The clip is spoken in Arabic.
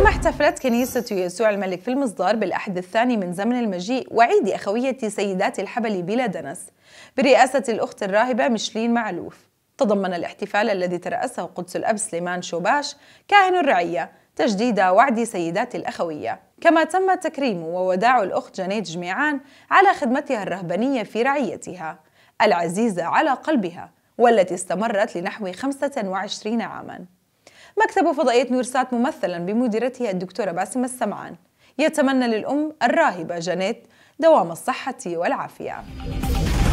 كما احتفلت كنيسة يسوع الملك في المصدار بالأحد الثاني من زمن المجيء وعيد أخوية سيدات الحبل بلا دنس برئاسة الأخت الراهبة مشلين معلوف تضمن الاحتفال الذي ترأسه قدس الأب سليمان شوباش كاهن الرعية تجديد وعد سيدات الأخوية كما تم تكريم ووداع الأخت جنيد جميعان على خدمتها الرهبانية في رعيتها العزيزة على قلبها والتي استمرت لنحو 25 عاماً مكتب فضائية نورسات ممثلا بمديرتها الدكتورة باسمة السمعان يتمنى للأم الراهبة جانيت دوام الصحة والعافية